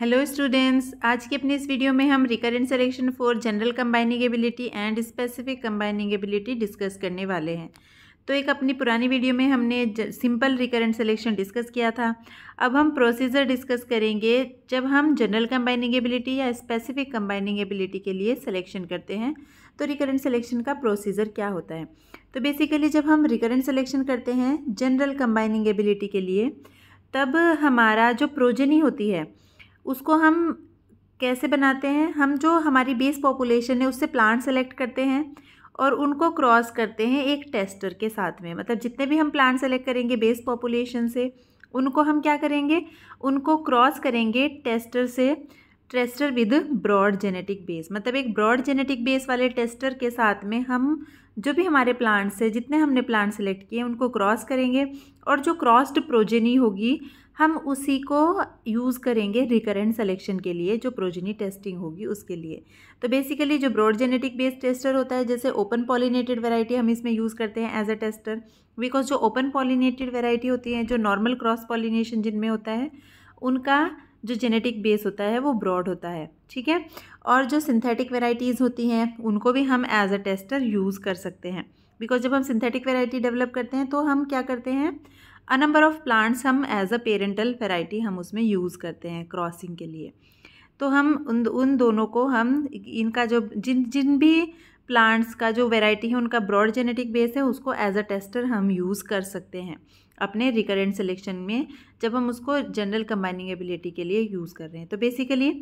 Hello students आज के अपने इस वीडियो में हम recurrent selection for general combining ability and specific combining ability discuss करने वाले हैं तो एक अपनी पुरानी वीडियो में हमने सिंपल रिकरेंट सिलेक्शन डिस्कस किया था अब हम प्रोसीजर डिस्कस करेंगे जब हम जनरल कंबाइनिंग एबिलिटी या स्पेसिफिक कंबाइनिंग एबिलिटी के लिए सिलेक्शन करते हैं तो रिकरेंट सिलेक्शन का प्रोसीजर क्या होता है तो बेसिकली जब हम रिकरेंट सिलेक्शन करते हैं जनरल कंबाइनिंग एबिलिटी के लिए तब हमारा जो प्रोजनी होती है उसको हम कैसे बनाते हैं हम जो हमारी बेस पॉपुलेशन है उससे प्लांट सेलेक्ट करते हैं और उनको क्रॉस करते हैं एक टेस्टर के साथ में मतलब जितने भी हम प्लांट सेलेक्ट करेंगे बेस पॉपुलेशन से उनको हम क्या करेंगे उनको क्रॉस करेंगे टेस्टर से tester with broad genetic base मतलब एक ब्रॉड जेनेटिक बेस वाले टेस्टर के साथ में हम जो भी हमारे प्लांट्स हैं जितने हमने प्लांट सेलेक्ट किए उनको क्रॉस करेंगे और जो क्रॉस्ड प्रोजेनी होगी हम उसी को यूज़ करेंगे रिकरेंट सिलेक्शन के लिए जो प्रोजेनी टेस्टिंग होगी उसके लिए तो बेसिकली जो ब्रॉड जेनेटिक बेस्ड टेस्टर होता है जैसे ओपन पॉलिनेटेड वैरायटी हम इसमें यूज़ करते हैं एज अ टेस्टर बिकॉज जो ओपन पॉलिनेटेड वैरायटी होती है जो नॉर्मल क्रॉस पॉलिनेशन जिनमें होता है उनका जो जेनेटिक बेस होता है वो ब्रॉड होता है ठीक है और जो सिंथेटिक वेराइटीज़ होती हैं उनको भी हम एज अ टेस्टर यूज़ कर सकते हैं बिकॉज जब हम सिंथेटिक वेराइटी डेवलप करते हैं तो हम क्या करते हैं अ नंबर ऑफ़ प्लांट्स हम एज अ पेरेंटल वेराइटी हम उसमें यूज़ करते हैं क्रॉसिंग के लिए तो हम उन उन दोनों को हम इनका जो जिन जिन भी प्लांट्स का जो वेराइटी है उनका ब्रॉड जेनेटिक बेस है उसको एज अ टेस्टर हम यूज़ कर सकते हैं अपने रिकरेंट सिलेक्शन में जब हम उसको जनरल कंबाइनिंग एबिलिटी के लिए यूज़ कर रहे हैं तो बेसिकली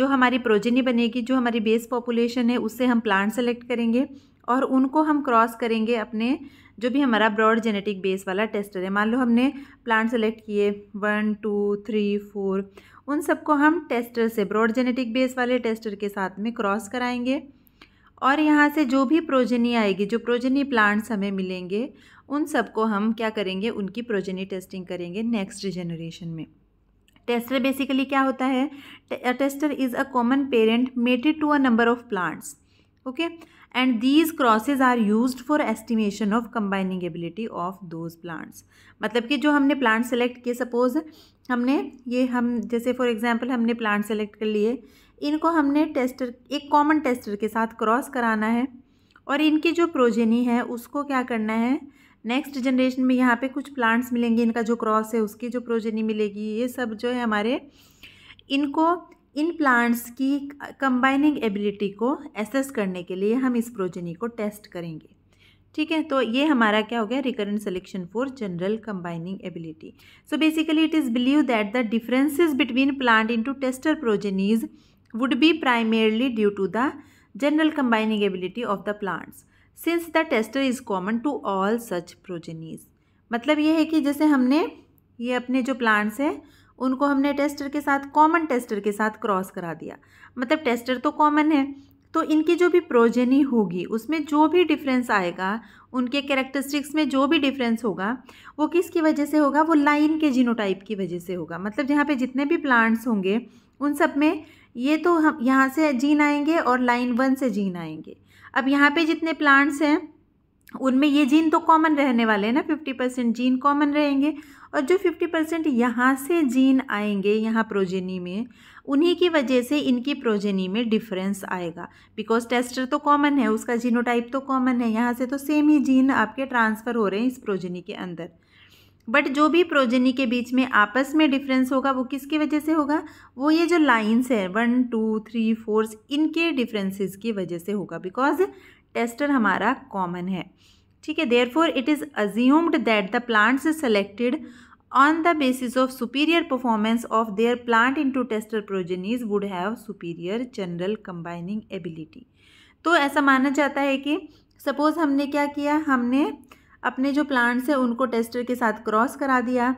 जो हमारी प्रोजेनी बनेगी जो हमारी बेस पॉपुलेशन है उससे हम प्लांट सेलेक्ट करेंगे और उनको हम क्रॉस करेंगे अपने जो भी हमारा ब्रॉड जेनेटिक बेस वाला टेस्टर है मान लो हमने प्लांट सेलेक्ट किए वन टू थ्री फोर उन सबको हम टेस्टर से ब्रॉड जेनेटिक बेस वाले टेस्टर के साथ में क्रॉस कराएंगे और यहाँ से जो भी प्रोजनी आएगी जो प्रोजेनी प्लांट्स हमें मिलेंगे उन सबको हम क्या करेंगे उनकी प्रोजेनी टेस्टिंग करेंगे नेक्स्ट जेनरेशन में टेस्टर बेसिकली क्या होता है tester is a common parent mated to a number of plants okay and these crosses are used for estimation of combining ability of those plants मतलब कि जो हमने plant select किए suppose हमने ये हम जैसे for example हमने plant select कर लिए इनको हमने tester एक common tester के साथ cross कराना है और इनकी जो प्रोजेनी है उसको क्या करना है नेक्स्ट जनरेशन में यहाँ पे कुछ प्लांट्स मिलेंगे इनका जो क्रॉस है उसकी जो प्रोजेनी मिलेगी ये सब जो है हमारे इनको इन प्लांट्स की कंबाइनिंग एबिलिटी को एसेस करने के लिए हम इस प्रोजेनी को टेस्ट करेंगे ठीक है तो ये हमारा क्या हो गया recurrent selection for general combining ability so basically it is believe that the differences between plant into tester progenies would be primarily due to the general combining ability of the plants since the tester is common to all such progenies मतलब ये है कि जैसे हमने ये अपने जो plants हैं उनको हमने टेस्टर के साथ कॉमन टेस्टर के साथ क्रॉस करा दिया मतलब टेस्टर तो कॉमन है तो इनकी जो भी प्रोजेनी होगी उसमें जो भी डिफरेंस आएगा उनके कैरेक्टरिस्टिक्स में जो भी डिफरेंस होगा वो किसकी वजह से होगा वो लाइन के जीनोटाइप की वजह से होगा मतलब जहाँ पे जितने भी प्लांट्स होंगे उन सब में ये तो हम यहाँ से जीन आएंगे और लाइन वन से जीन आएंगे अब यहाँ पे जितने प्लांट्स हैं उनमें ये जीन तो कॉमन रहने वाले हैं ना फिफ्टी परसेंट जीन कॉमन रहेंगे और जो फिफ्टी परसेंट यहाँ से जीन आएंगे यहाँ प्रोजेनी में उन्हीं की वजह से इनकी प्रोजेनी में डिफरेंस आएगा बिकॉज टेस्टर तो कॉमन है उसका जीनोटाइप तो कॉमन है यहाँ से तो सेम ही जीन आपके ट्रांसफ़र हो रहे हैं इस प्रोजेनी के अंदर बट जो भी प्रोजेनी के बीच में आपस में डिफरेंस होगा वो किसकी वजह से होगा वो ये जो लाइन्स है वन टू थ्री फोर्स इनके डिफरेंसेस की वजह से होगा बिकॉज टेस्टर हमारा कॉमन है ठीक है therefore it is assumed that the plants selected the basis of superior performance of their plant into tester progenies would have superior general combining ability तो ऐसा माना जाता है कि सपोज़ हमने क्या किया हमने अपने जो प्लांट्स हैं उनको टेस्टर के साथ क्रॉस करा दिया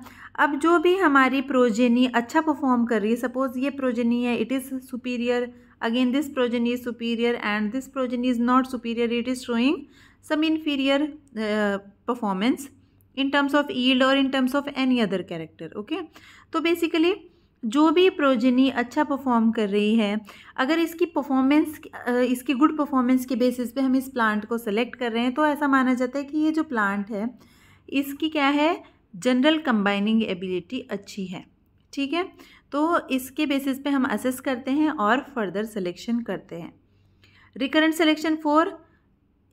अब जो भी हमारी प्रोजेनी अच्छा परफॉर्म कर रही है सपोज़ ये प्रोजेनी है it is superior again this progeny is superior and this progeny is not superior it is showing some inferior uh, performance in terms of yield or in terms of any other character okay तो basically जो भी progeny अच्छा perform कर रही है अगर इसकी performance इसकी गुड परफॉर्मेंस के बेसिस पे हम इस प्लांट को सेलेक्ट कर रहे हैं तो ऐसा माना जाता है कि ये जो प्लांट है इसकी क्या है जनरल कंबाइनिंग एबिलिटी अच्छी है ठीक है तो इसके बेसिस पे हम असेस करते हैं और फर्दर सिलेक्शन करते हैं recurrent selection for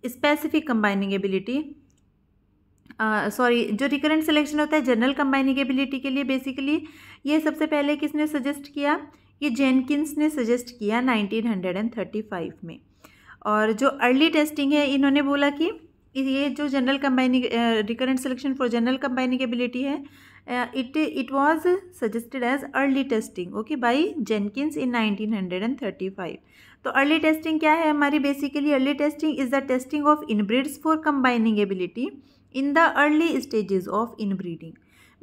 specific combining ability sorry जो रिकरेंट सिलेक्शन होता है जनरल कंबाइनिंग एबिलिटी के लिए बेसिकली ये सबसे पहले किसने सजेस्ट किया ये जेनकिंस ने सजेस्ट किया 1935 में और जो अर्ली टेस्टिंग है इन्होंने बोला कि ये जो general combining recurrent selection for general combining ability है as early testing okay by early in nineteen hundred and thirty 1935 तो अर्ली टेस्टिंग क्या है हमारी basically early testing is the testing of inbreds for combining ability in the early stages of inbreeding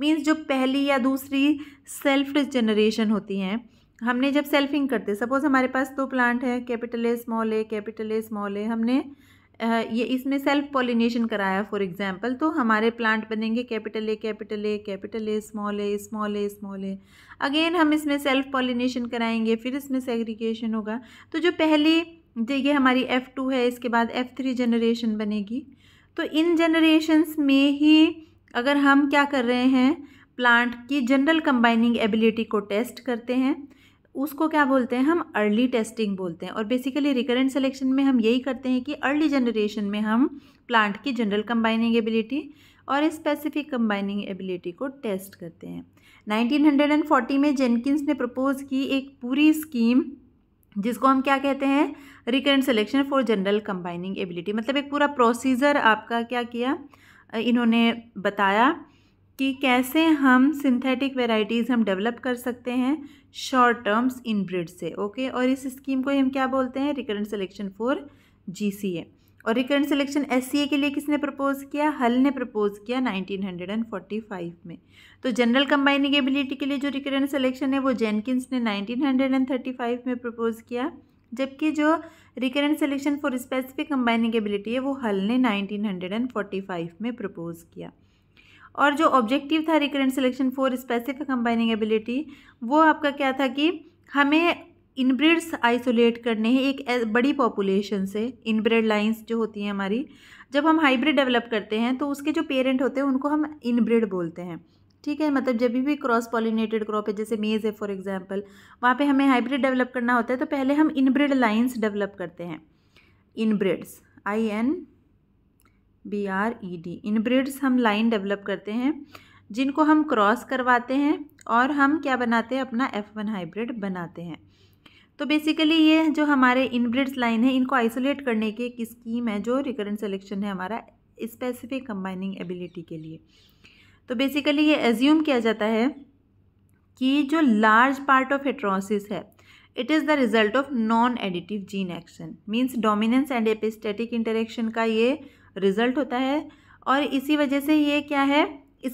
means जो पहली या दूसरी self generation होती हैं हमने जब सेल्फिंग करते सपोज़ हमारे पास दो तो प्लांट है capital A small a capital A small a हमने ये इसमें सेल्फ पॉलिनेशन कराया फॉर एग्जांपल तो हमारे प्लांट बनेंगे capital A capital A capital A small a small a small a again हम इसमें सेल्फ पॉलिनेशन कराएंगे फिर इसमें सेग्रीगेशन होगा तो जो पहली ये हमारी एफ़ टू है इसके बाद एफ़ थ्री जनरेशन बनेगी तो इन जनरेशन्स में ही अगर हम क्या कर रहे हैं प्लांट की जनरल कंबाइनिंग एबिलिटी को टेस्ट करते हैं उसको क्या बोलते हैं हम अर्ली टेस्टिंग बोलते हैं और बेसिकली रिकरेंट सिलेक्शन में हम यही करते हैं कि अर्ली जनरेशन में हम प्लांट की जनरल कंबाइनिंग एबिलिटी और स्पेसिफिक कंबाइनिंग एबिलिटी को टेस्ट करते हैं 1940 में जेनकिंस ने प्रपोज की एक पूरी स्कीम जिसको हम क्या कहते हैं recurrent selection for general combining ability मतलब एक पूरा प्रोसीजर आपका क्या किया इन्होंने बताया कि कैसे हम सिंथेटिक वेराइटीज़ हम डेवलप कर सकते हैं शॉर्ट टर्म्स इन ब्रिड से ओके और इस स्कीम को हम क्या बोलते हैं रिकरेंट सिलेक्शन फॉर जीसीए और रिकरेंट सिलेक्शन एससीए के लिए किसने प्रपोज किया हल ने प्रपोज किया 1945 में तो जनरल कंबाइनिंग एबिलिटी के लिए जो रिकरेंट सिलेक्शन है वो जेनकिंस ने फ़ाइव में प्रपोज किया जबकि जो recurrent selection for specific combining ability है वो हल ने फ़ाइव में प्रपोज किया और जो ऑब्जेक्टिव था recurrent selection for specific combining ability वो आपका क्या था कि हमें इनब्रिड्स आइसोलेट करने हैं एक बड़ी पॉपुलेशन से इनब्रिड लाइंस जो होती हैं हमारी जब हम हाइब्रिड डेवलप करते हैं तो उसके जो पेरेंट होते हैं उनको हम इनब्रिड बोलते हैं ठीक है मतलब जब भी क्रॉस पॉलिनेटेड क्रॉप है जैसे मेज़ है फॉर एग्जांपल वहाँ पे हमें हाइब्रिड डेवलप करना होता है तो पहले हम इनब्रिड लाइंस डेवलप करते हैं inbreds I N B R E e D inbreds हम लाइन डेवलप करते हैं जिनको हम क्रॉस करवाते हैं और हम क्या बनाते हैं अपना एफ़ वन हाइब्रिड बनाते हैं तो बेसिकली ये जो हमारे इनब्रिड्स लाइन है इनको आइसोलेट करने की एक स्कीम है जो रिकरेंट सेलेक्शन है हमारा स्पेसिफिक कंबाइनिंग एबिलिटी के लिए तो बेसिकली ये एज्यूम किया जाता है कि जो लार्ज पार्ट ऑफ हेट्रोसिस है it is the result of non additive gene action means dominance and epistatic interaction का ये रिज़ल्ट होता है और इसी वजह से ये क्या है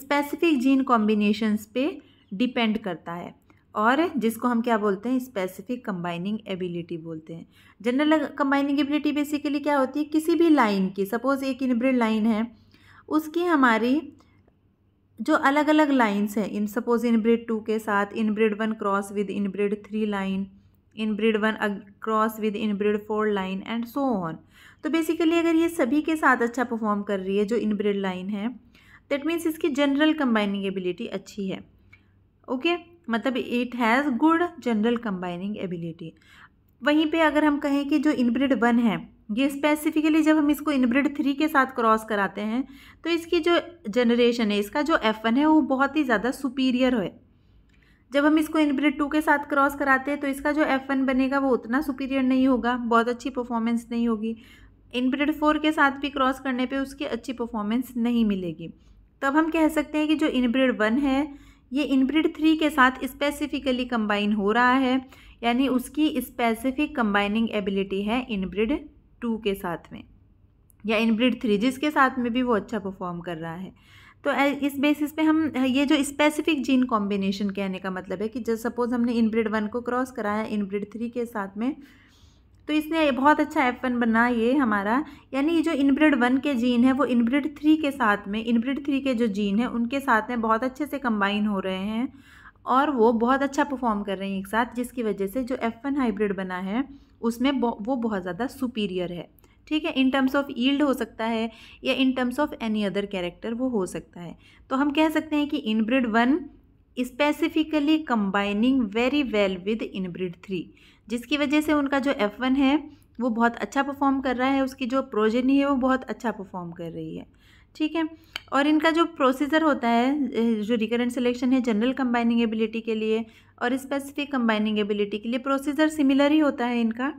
स्पेसिफिक जीन कॉम्बिनेशंस पे डिपेंड करता है और जिसको हम क्या बोलते हैं स्पेसिफिक कंबाइनिंग एबिलिटी बोलते हैं जनरल कंबाइनिंग एबिलिटी बेसिकली क्या होती है किसी भी लाइन की सपोज़ एक इनब्रिड लाइन है उसकी हमारी जो अलग अलग लाइंस हैं इन सपोज़ इनब्रिड टू के साथ inbred one cross with inbred three line inbred one cross with inbred four line and so on तो बेसिकली अगर ये सभी के साथ अच्छा परफॉर्म कर रही है जो इनब्रिड लाइन है दैट मीन्स इसकी जनरल कंबाइनिंग एबिलिटी अच्छी है ओके okay? मतलब it has good general combining ability वहीं पे अगर हम कहें कि जो इनब्रिड वन है ये स्पेसिफिकली जब हम इसको इनब्रिड थ्री के साथ क्रॉस कराते हैं तो इसकी जो जनरेशन है इसका जो एफ वन है वो बहुत ही ज़्यादा सुपीरियर है जब हम इसको इनब्रिड टू के साथ क्रॉस कराते हैं तो इसका जो एफ वन बनेगा वो उतना सुपीरियर नहीं होगा बहुत अच्छी परफॉर्मेंस नहीं होगी इनब्रिड फोर के साथ भी क्रॉस करने पे उसकी अच्छी परफॉर्मेंस नहीं मिलेगी तब हम कह सकते हैं कि जो इनब्रिड वन है ये इनब्रिड थ्री के साथ स्पेसिफिकली कम्बाइन हो रहा है यानी उसकी स्पेसिफिक कम्बाइनिंग एबिलिटी है इनब्रिड टू के साथ में या इनब्रिड थ्री जिसके साथ में भी वो अच्छा परफॉर्म कर रहा है तो इस बेसिस पे हम ये जो स्पेसिफिक जीन कॉम्बिनेशन कहने का मतलब है कि जब सपोज हमने इनब्रिड वन को क्रॉस कराया इनब्रिड थ्री के साथ में तो इसने बहुत अच्छा एफ वन बना ये हमारा यानी ये जो इनब्रिड वन के जीन है वो इनब्रिड थ्री के साथ में इनब्रिड थ्री के जो जीन है उनके साथ में बहुत अच्छे से कंबाइन हो रहे हैं और वो बहुत अच्छा परफॉर्म कर रहे हैं एक साथ जिसकी वजह से जो एफ वन हाइब्रिड बना है उसमें वो बहुत ज़्यादा सुपीरियर है ठीक है इन टर्म्स ऑफ ईल्ड हो सकता है या in terms of any other character वो हो सकता है तो हम कह सकते हैं कि inbred one specifically combining very well with inbred three जिसकी वजह से उनका जो एफ़ वन है वो बहुत अच्छा परफॉर्म कर रहा है उसकी जो प्रोजेनी है वो बहुत अच्छा परफॉर्म कर रही है ठीक है और इनका जो प्रोसीजर होता है जो रिकरेंट सिलेक्शन है जनरल कंबाइनिंग एबिलिटी के लिए और स्पेसिफिक कंबाइनिंग एबिलिटी के लिए प्रोसीजर सिमिलर ही होता है इनका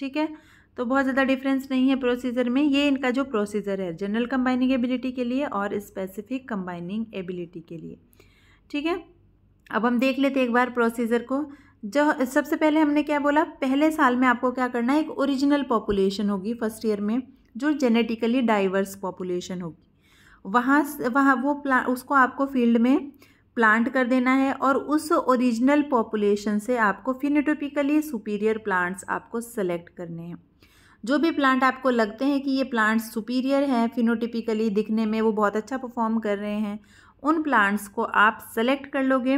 ठीक है तो बहुत ज़्यादा डिफरेंस नहीं है प्रोसीजर में ये इनका जो प्रोसीजर है जनरल कंबाइनिंग एबिलिटी के लिए और स्पेसिफिक कंबाइनिंग एबिलिटी के लिए ठीक है अब हम देख लेते एक बार प्रोसीजर को जो सबसे पहले हमने क्या बोला पहले साल में आपको क्या करना है एक ओरिजिनल पॉपुलेशन होगी फर्स्ट ईयर में जो जेनेटिकली डाइवर्स पॉपुलेशन होगी वहाँ वहाँ वो प्ला उसको आपको फील्ड में प्लांट कर देना है और उस ओरिजिनल पॉपुलेशन से आपको फिनोटोपिकली सुपीरियर प्लांट्स आपको सेलेक्ट करने हैं जो भी प्लांट आपको लगते हैं कि ये प्लांट्स सुपीरियर हैं फिनोटिपिकली दिखने में वो बहुत अच्छा परफॉर्म कर रहे हैं उन प्लांट्स को आप सेलेक्ट कर लोगे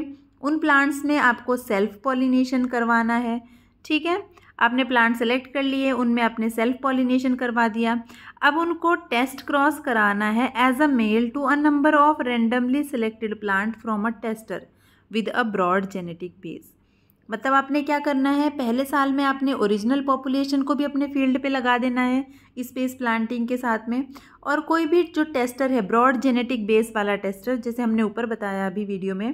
उन प्लांट्स में आपको सेल्फ पॉलिनेशन करवाना है ठीक है आपने प्लांट सेलेक्ट कर लिए उनमें आपने सेल्फ पॉलिनेशन करवा दिया अब उनको टेस्ट क्रॉस कराना है as a male to a number of randomly selected plant from a tester with a broad genetic base मतलब आपने क्या करना है पहले साल में आपने ओरिजिनल पॉपुलेशन को भी अपने फील्ड पे लगा देना है स्पेस प्लांटिंग के साथ में और कोई भी जो टेस्टर है ब्रॉड जेनेटिक बेस वाला टेस्टर जैसे हमने ऊपर बताया अभी वीडियो में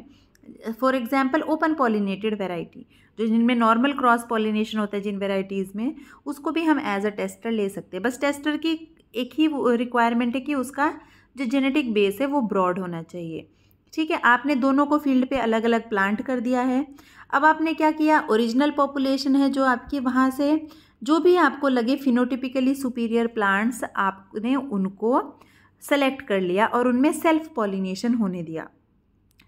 for example open pollinated variety जो जिनमें नॉर्मल क्रॉस पॉलिनेशन होता है जिन वेराइटीज़ में उसको भी हम एज अ टेस्टर ले सकते हैं बस टेस्टर की एक ही रिक्वायरमेंट है कि उसका जो जेनेटिक बेस है वो ब्रॉड होना चाहिए ठीक है आपने दोनों को फील्ड पे अलग अलग प्लांट कर दिया है अब आपने क्या किया ओरिजिनल पॉपुलेशन है जो आपकी वहाँ से जो भी आपको लगे फिनोटिपिकली सुपीरियर प्लांट्स आपने उनको सेलेक्ट कर लिया और उनमें सेल्फ पॉलिनेशन होने दिया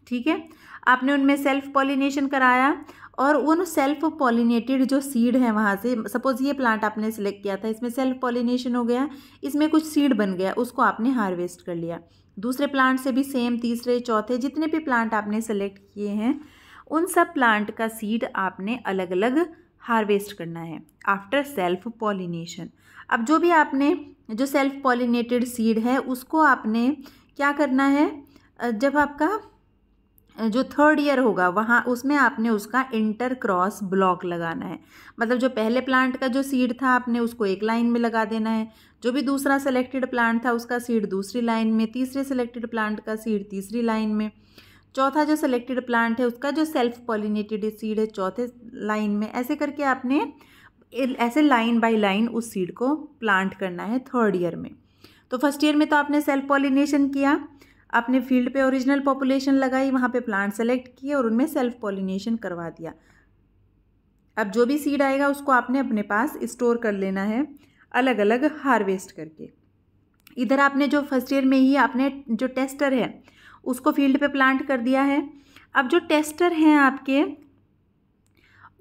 ठीक है आपने उनमें सेल्फ पॉलिनेशन कराया और उन सेल्फ पॉलिनेटेड जो सीड है वहाँ से सपोज़ ये प्लांट आपने सेलेक्ट किया था इसमें सेल्फ पॉलिनेशन हो गया इसमें कुछ सीड बन गया उसको आपने हार्वेस्ट कर लिया दूसरे प्लांट से भी सेम तीसरे चौथे जितने भी प्लांट आपने सेलेक्ट किए हैं उन सब प्लांट का सीड आपने अलग अलग हार्वेस्ट करना है आफ्टर सेल्फ पॉलिनेशन अब जो भी आपने जो सेल्फ पॉलिनेटेड सीड है उसको आपने क्या करना है जब आपका जो थर्ड ईयर होगा वहाँ उसमें आपने उसका इंटर क्रॉस ब्लॉक लगाना है मतलब जो पहले प्लांट का जो सीड था आपने उसको एक लाइन में लगा देना है जो भी दूसरा सेलेक्टेड प्लांट था उसका सीड दूसरी लाइन में तीसरे सेलेक्टेड प्लांट का सीड तीसरी लाइन में चौथा जो सेलेक्टेड प्लांट है उसका जो सेल्फ पॉलिनेटेड सीड है चौथे लाइन में ऐसे करके आपने ऐसे लाइन बाय लाइन उस सीड को प्लांट करना है थर्ड ईयर में तो फर्स्ट ईयर में तो आपने सेल्फ पॉलिनेशन किया आपने फील्ड पे ओरिजिनल पॉपुलेशन लगाई वहाँ पे प्लांट सेलेक्ट किए और उनमें सेल्फ पॉलिनेशन करवा दिया अब जो भी सीड आएगा उसको आपने अपने पास स्टोर कर लेना है अलग अलग हार्वेस्ट करके इधर आपने जो फर्स्ट ईयर में ही आपने जो टेस्टर है उसको फील्ड पे प्लांट कर दिया है अब जो टेस्टर हैं आपके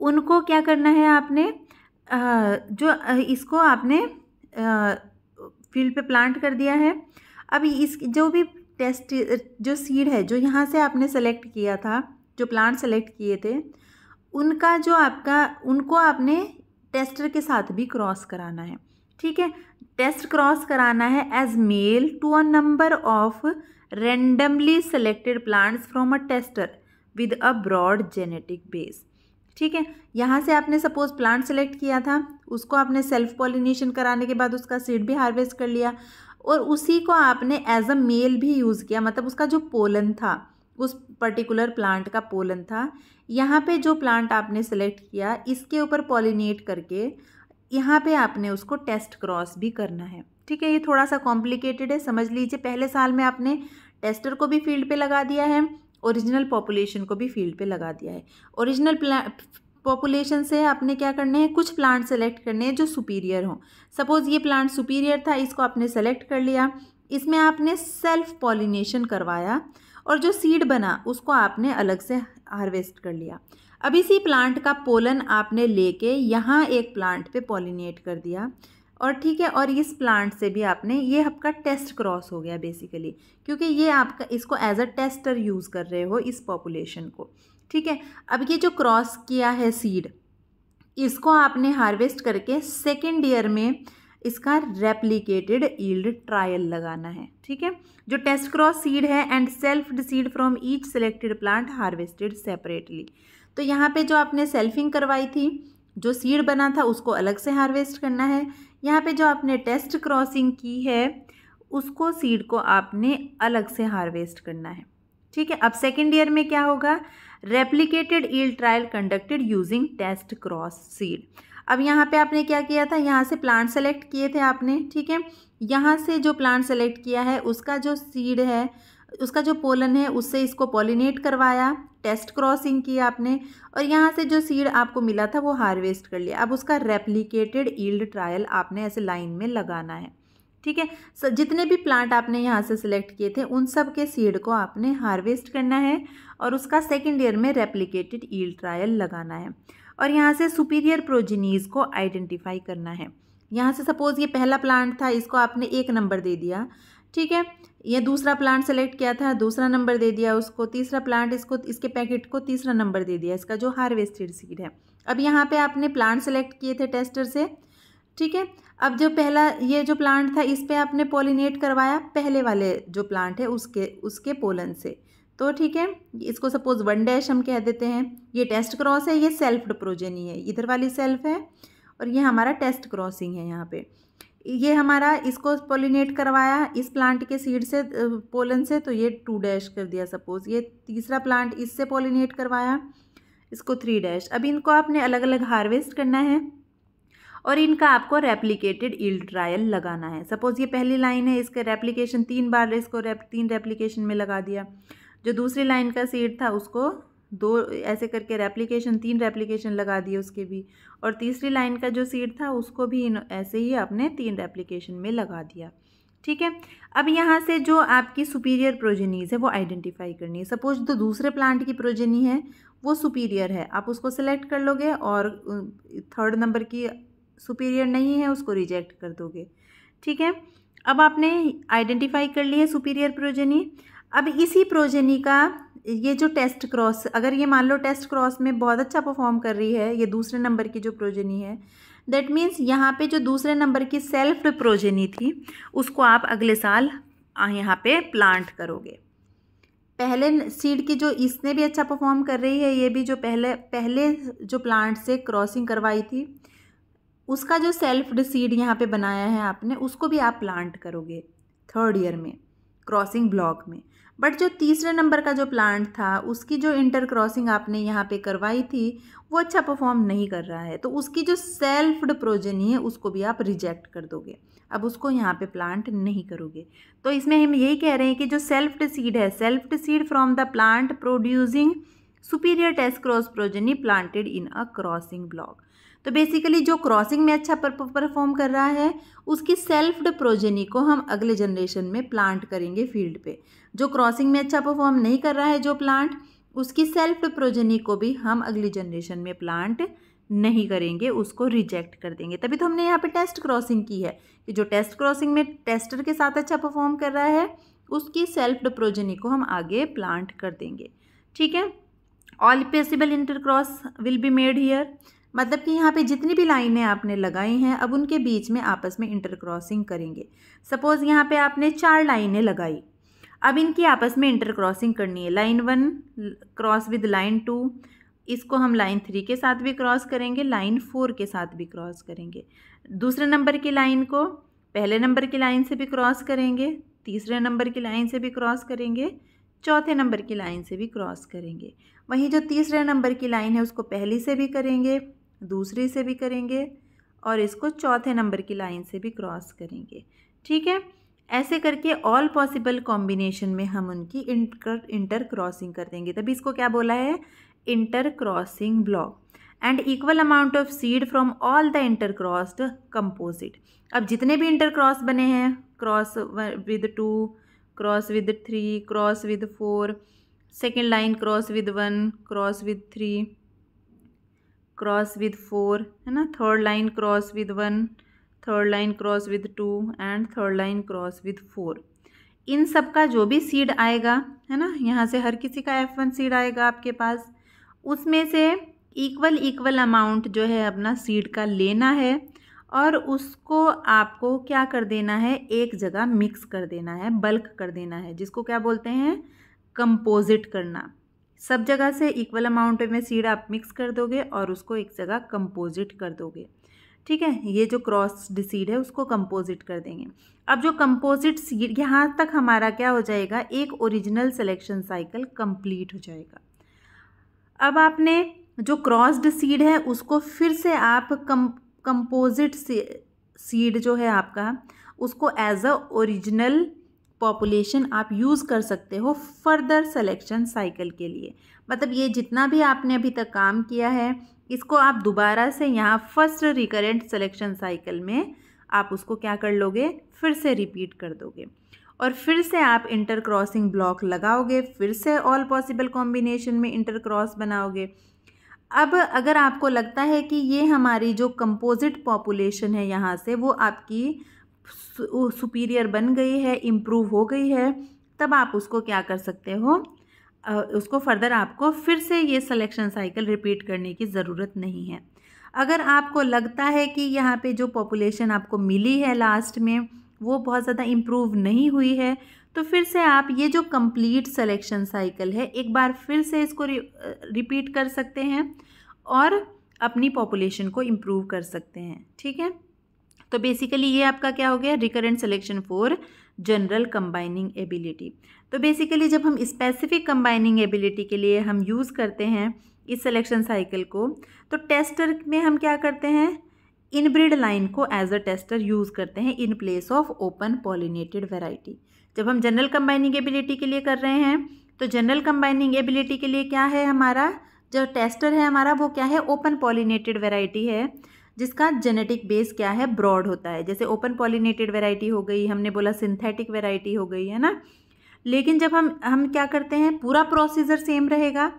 उनको क्या करना है आपने जो इसको आपने फील्ड पे प्लांट कर दिया है अब इस जो भी टेस्ट जो सीड है जो यहाँ से आपने सेलेक्ट किया था जो प्लांट सेलेक्ट किए थे उनका जो आपका उनको आपने टेस्टर के साथ भी क्रॉस कराना है ठीक है टेस्ट क्रॉस कराना है as male to a number of randomly selected plants from a tester with a broad genetic base ठीक है यहाँ से आपने सपोज प्लांट सेलेक्ट किया था उसको आपने सेल्फ पॉलिनेशन कराने के बाद उसका सीड भी हार्वेस्ट कर लिया और उसी को आपने एज अ मेल भी यूज़ किया मतलब उसका जो पोलन था उस पर्टिकुलर प्लांट का पोलन था यहाँ पे जो प्लांट आपने सेलेक्ट किया इसके ऊपर पॉलिनेट करके यहाँ पे आपने उसको टेस्ट क्रॉस भी करना है ठीक है ये थोड़ा सा कॉम्प्लिकेटेड है समझ लीजिए पहले साल में आपने टेस्टर को भी फील्ड पे लगा दिया है ओरिजिनल पॉपुलेशन को भी फील्ड पे लगा दिया है ओरिजिनल पॉपुलेशन से आपने क्या करने हैं कुछ प्लांट सेलेक्ट करने हैं जो सुपीरियर हों सपोज़ ये प्लांट सुपीरियर था इसको आपने सेलेक्ट कर लिया इसमें आपने सेल्फ पॉलिनेशन करवाया और जो सीड बना उसको आपने अलग से हार्वेस्ट कर लिया अब इसी प्लांट का पोलन आपने लेके यहाँ एक प्लांट पे पॉलिनेट कर दिया और ठीक है और इस प्लांट से भी आपने ये आपका टेस्ट क्रॉस हो गया बेसिकली क्योंकि ये आपका इसको एज अ टेस्टर यूज़ कर रहे हो इस पॉपुलेशन को ठीक है अब ये जो क्रॉस किया है सीड इसको आपने हार्वेस्ट करके सेकेंड ईयर में इसका रेप्लीकेटेड ईल्ड ट्रायल लगाना है ठीक है जो टेस्ट क्रॉस सीड है and selfed seed from each selected plant harvested separately तो यहाँ पे जो आपने सेल्फिंग करवाई थी जो सीड बना था उसको अलग से हार्वेस्ट करना है यहाँ पे जो आपने टेस्ट क्रॉसिंग की है उसको सीड को आपने अलग से हार्वेस्ट करना है ठीक है अब सेकेंड ईयर में क्या होगा replicated yield trial conducted using test cross seed अब यहाँ पे आपने क्या किया था यहाँ से प्लांट सेलेक्ट किए थे आपने ठीक है यहाँ से जो प्लांट सेलेक्ट किया है उसका जो सीड है उसका जो पोलन है उससे इसको पॉलिनेट करवाया टेस्ट क्रॉसिंग की आपने और यहाँ से जो सीड आपको मिला था वो हार्वेस्ट कर लिया अब उसका रेप्लीकेटेड ईल्ड ट्रायल आपने ऐसे लाइन में लगाना है ठीक है जितने भी प्लांट आपने यहाँ से सिलेक्ट किए थे उन सब के सीड को आपने हार्वेस्ट करना है और उसका सेकेंड ईयर में रेप्लिकेटेड ईल ट्रायल लगाना है और यहाँ से सुपीरियर प्रोजीनीज को आइडेंटिफाई करना है यहाँ से सपोज़ ये पहला प्लांट था इसको आपने एक नंबर दे दिया ठीक है ये दूसरा प्लांट सेलेक्ट किया था दूसरा नंबर दे दिया उसको तीसरा प्लांट इसको इसके पैकेट को तीसरा नंबर दे दिया इसका जो हार्वेस्टेड सीड है अब यहाँ पे आपने प्लांट सेलेक्ट किए थे टेस्टर से ठीक है अब जो पहला ये जो प्लांट था इस पर आपने पोलिनेट करवाया पहले वाले जो प्लांट है उसके उसके पोलन से तो ठीक है इसको सपोज वन डैश हम कह देते हैं ये टेस्ट क्रॉस है ये सेल्फ प्रोजेनी है इधर वाली सेल्फ है और ये हमारा टेस्ट क्रॉसिंग है यहाँ पे ये हमारा इसको पोलिनेट करवाया इस प्लांट के सीड से पोलन से तो ये टू डैश कर दिया सपोज ये तीसरा प्लांट इससे पोलिनेट करवाया इसको थ्री डैश अब इनको आपने अलग अलग हार्वेस्ट करना है और इनका आपको रेप्लिकेटेड ईल्ड ट्रायल लगाना है सपोज़ ये पहली लाइन है इसका रेप्लिकेशन तीन बार इसको रेप तीन रेप्लिकेशन में लगा दिया जो दूसरी लाइन का सीड था उसको दो ऐसे करके रेप्लिकेशन तीन रेप्लिकेशन लगा दिए उसके भी और तीसरी लाइन का जो सीड था उसको भी ऐसे ही आपने तीन रेप्लिकेशन में लगा दिया ठीक है अब यहाँ से जो आपकी सुपीरियर प्रोजेनीज है वो आइडेंटिफाई करनी है सपोज जो दूसरे प्लांट की प्रोजेनी है वो सुपीरियर है आप उसको सेलेक्ट कर लोगे और थर्ड नंबर की सुपीरियर नहीं है उसको रिजेक्ट कर दोगे ठीक है अब आपने आइडेंटिफाई कर ली है सुपीरियर प्रोजेनी अब इसी प्रोजेनी का ये जो टेस्ट क्रॉस अगर ये मान लो टेस्ट क्रॉस में बहुत अच्छा परफॉर्म कर रही है ये दूसरे नंबर की जो प्रोजेनी है दैट मीन्स यहाँ पे जो दूसरे नंबर की सेल्फ प्रोजेनी थी उसको आप अगले साल यहाँ पे प्लांट करोगे पहले सीड की जो इसने भी अच्छा परफॉर्म कर रही है ये भी जो पहले पहले जो प्लांट से क्रॉसिंग करवाई थी उसका जो सेल्फ सीड यहाँ पे बनाया है आपने उसको भी आप प्लांट करोगे थर्ड ईयर में क्रॉसिंग ब्लॉक में बट जो तीसरे नंबर का जो प्लांट था उसकी जो इंटर क्रॉसिंग आपने यहाँ पे करवाई थी वो अच्छा परफॉर्म नहीं कर रहा है तो उसकी जो सेल्फ्ड प्रोजेनी है उसको भी आप रिजेक्ट कर दोगे अब उसको यहाँ पे प्लांट नहीं करोगे तो इसमें हम यही कह रहे हैं कि जो सेल्फ्ड सीड है selfed seed from the plant producing superior test cross progeny planted in a crossing block तो बेसिकली जो क्रॉसिंग में अच्छा परफॉर्म कर रहा है उसकी सेल्फ्ड प्रोजेनी को हम अगले जनरेशन में प्लांट करेंगे फील्ड पे जो क्रॉसिंग में अच्छा परफॉर्म नहीं कर रहा है जो प्लांट उसकी सेल्फ प्रोजेनी को भी हम अगली जनरेशन में प्लांट नहीं करेंगे उसको रिजेक्ट कर देंगे तभी तो हमने यहाँ पे टेस्ट क्रॉसिंग की है कि जो टेस्ट क्रॉसिंग में टेस्टर के साथ अच्छा परफॉर्म कर रहा है उसकी सेल्फ प्रोजेनी को हम आगे प्लांट कर देंगे ठीक है all possible intercross will be made here मतलब कि यहाँ पे जितनी भी लाइनें आपने लगाई हैं अब उनके बीच में आपस में इंटरक्रॉसिंग करेंगे सपोज़ यहाँ पे आपने चार लाइनें लगाई अब इनकी आपस में इंटरक्रॉसिंग करनी है line one cross with line two इसको हम लाइन थ्री के साथ भी क्रॉस करेंगे लाइन फोर के साथ भी क्रॉस करेंगे दूसरे नंबर की लाइन को पहले नंबर की लाइन से भी क्रॉस करेंगे तीसरे नंबर की लाइन से भी क्रॉस करेंगे चौथे नंबर की लाइन से भी क्रॉस करेंगे वहीं जो तीसरे नंबर की लाइन है उसको पहली से भी करेंगे दूसरी से भी करेंगे और इसको चौथे नंबर की लाइन से भी क्रॉस करेंगे ठीक है ऐसे करके ऑल पॉसिबल कॉम्बिनेशन में हम उनकी इंटर इंटर क्रॉसिंग कर देंगे तभी इसको क्या बोला है inter crossing block and equal amount of seed from all the inter crossed composite अब जितने भी इंटर क्रॉस बने हैं cross with two cross with three cross with four second line cross with one cross with three cross with four है ना third line cross with one third line cross with two and third line cross with four इन सब का जो भी seed आएगा है ना यहाँ से हर किसी का एफ वन सीड आएगा आपके पास उसमें से इक्वल इक्वल अमाउंट जो है अपना सीड का लेना है और उसको आपको क्या कर देना है एक जगह मिक्स कर देना है बल्क कर देना है जिसको क्या बोलते हैं कंपोजिट करना सब जगह से इक्वल अमाउंट में सीड आप मिक्स कर दोगे और उसको एक जगह कंपोजिट कर दोगे ठीक है ये जो क्रॉस डिसीड है उसको कंपोजिट कर देंगे अब जो कंपोजिट सीड यहाँ तक हमारा क्या हो जाएगा एक ओरिजिनल सिलेक्शन साइकिल कंप्लीट हो जाएगा अब आपने जो क्रॉस्ड सीड है उसको फिर से आप कम कंपोजिट सीड जो है आपका उसको एज अ ओरिजिनल पॉपुलेशन आप यूज़ कर सकते हो फर्दर सेलेक्शन साइकिल के लिए मतलब ये जितना भी आपने अभी तक काम किया है इसको आप दोबारा से यहाँ फर्स्ट रिकरेंट सिलेक्शन साइकिल में आप उसको क्या कर लोगे फिर से रिपीट कर दोगे और फिर से आप इंटर क्रॉसिंग ब्लॉक लगाओगे फिर से ऑल पॉसिबल कॉम्बिनेशन में इंटर क्रॉस बनाओगे अब अगर आपको लगता है कि ये हमारी जो कंपोजिट पॉपुलेशन है यहाँ से वो आपकी सुपीरियर बन गई है इम्प्रूव हो गई है तब आप उसको क्या कर सकते हो उसको फर्दर आपको फिर से ये सिलेक्शन साइकिल रिपीट करने की ज़रूरत नहीं है अगर आपको लगता है कि यहाँ पे जो पॉपुलेशन आपको मिली है लास्ट में वो बहुत ज़्यादा इम्प्रूव नहीं हुई है तो फिर से आप ये जो कंप्लीट सिलेक्शन साइकिल है एक बार फिर से इसको रिपीट कर सकते हैं और अपनी पॉपुलेशन को इम्प्रूव कर सकते हैं ठीक है तो बेसिकली ये आपका क्या हो गया recurrent selection for general combining ability तो बेसिकली जब हम स्पेसिफिक कंबाइनिंग एबिलिटी के लिए हम यूज़ करते हैं इस सिलेक्शन साइकिल को तो टेस्टर में हम क्या करते हैं इनब्रिड लाइन को एज अ टेस्टर यूज़ करते हैं in place of open pollinated variety जब हम जनरल कंबाइनिंग एबिलिटी के लिए कर रहे हैं तो जनरल कंबाइनिंग एबिलिटी के लिए क्या है हमारा जो टेस्टर है हमारा वो क्या है ओपन पॉलिनेटेड वेराइटी है जिसका जेनेटिक बेस क्या है ब्रॉड होता है जैसे ओपन पॉलिनेटेड वेराइटी हो गई हमने बोला सिंथेटिक वेराइटी हो गई है ना लेकिन जब हम हम क्या करते हैं पूरा प्रोसीजर सेम रहेगा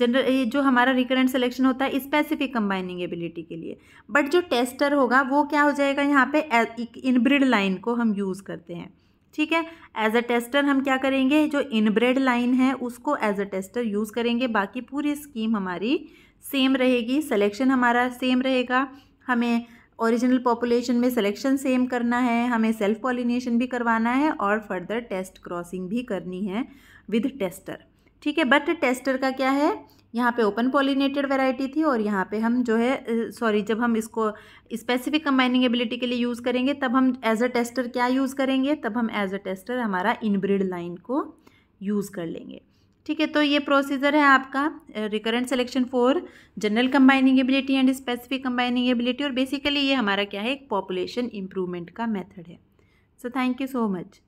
जनरल जो हमारा रिकरेंट सिलेक्शन होता है स्पेसिफिक कंबाइनिंग एबिलिटी के लिए बट जो टेस्टर होगा वो क्या हो जाएगा यहाँ पे इनब्रिड लाइन को हम यूज़ करते हैं ठीक है एज अ टेस्टर हम क्या करेंगे जो इनब्रिड लाइन है उसको एज अ टेस्टर यूज़ करेंगे बाकी पूरी स्कीम हमारी सेम रहेगी सिलेक्शन हमारा सेम रहेगा हमें ओरिजिनल पॉपुलेशन में सिलेक्शन सेम करना है हमें सेल्फ पॉलिनेशन भी करवाना है और फर्दर टेस्ट क्रॉसिंग भी करनी है विद टेस्टर ठीक है बट टेस्टर का क्या है यहाँ पे ओपन पॉलिनेटेड वैरायटी थी और यहाँ पे हम जो है सॉरी जब हम इसको स्पेसिफिक कंबाइनिंग एबिलिटी के लिए यूज़ करेंगे तब हम एज अ टेस्टर क्या यूज़ करेंगे तब हम एज अ टेस्टर हमारा इनब्रिड लाइन को यूज़ कर लेंगे ठीक है तो ये प्रोसीजर है आपका recurrent selection for general combining ability and specific combining ability और बेसिकली ये हमारा क्या है एक पॉपुलेशन इंप्रूवमेंट का मेथड है so thank you so much